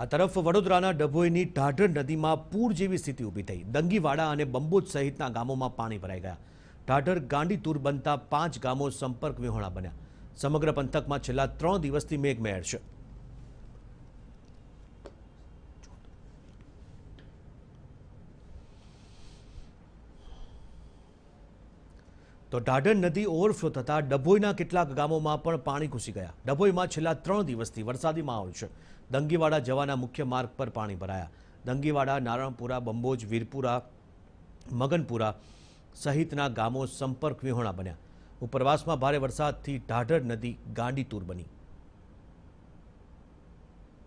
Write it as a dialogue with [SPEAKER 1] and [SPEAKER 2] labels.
[SPEAKER 1] આ તરફ વડોદરાના ડભોઈની ઢાઢર નદીમાં પૂર જેવી સ્થિતિ ઊભી થઈ દંગીવાડા અને બંબોજ સહિતના ગામોમાં પાણી ભરાઈ ગયા ઢાઢર ગાંડીતુર બનતા પાંચ ગામો સંપર્ક વિહોણા બન્યા સમગ્ર પંથકમાં છેલ્લા ત્રણ દિવસથી મેઘમહેર છે तो ढाडर नदी ओवरफ्लो થતા ડબોયના કેટલાક ગામોમાં પણ પાણી ઘૂસી ગયું ડબોયમાં છેલ્લા 3 દિવસથી વરસાદી માહોલ છે દંગીવાડા જવાના મુખ્ય માર્ગ પર પાણી ભરાયા દંગીવાડા નારાણપુરા બંબौज વીરપુરા મગનપુરા સહિતના ગામો સંપર્ક વિહોણા બન્યા ઉપપ્રવાસમાં ભારે વરસાદથી ઢાઢર નદી ગાંડી તૂર બની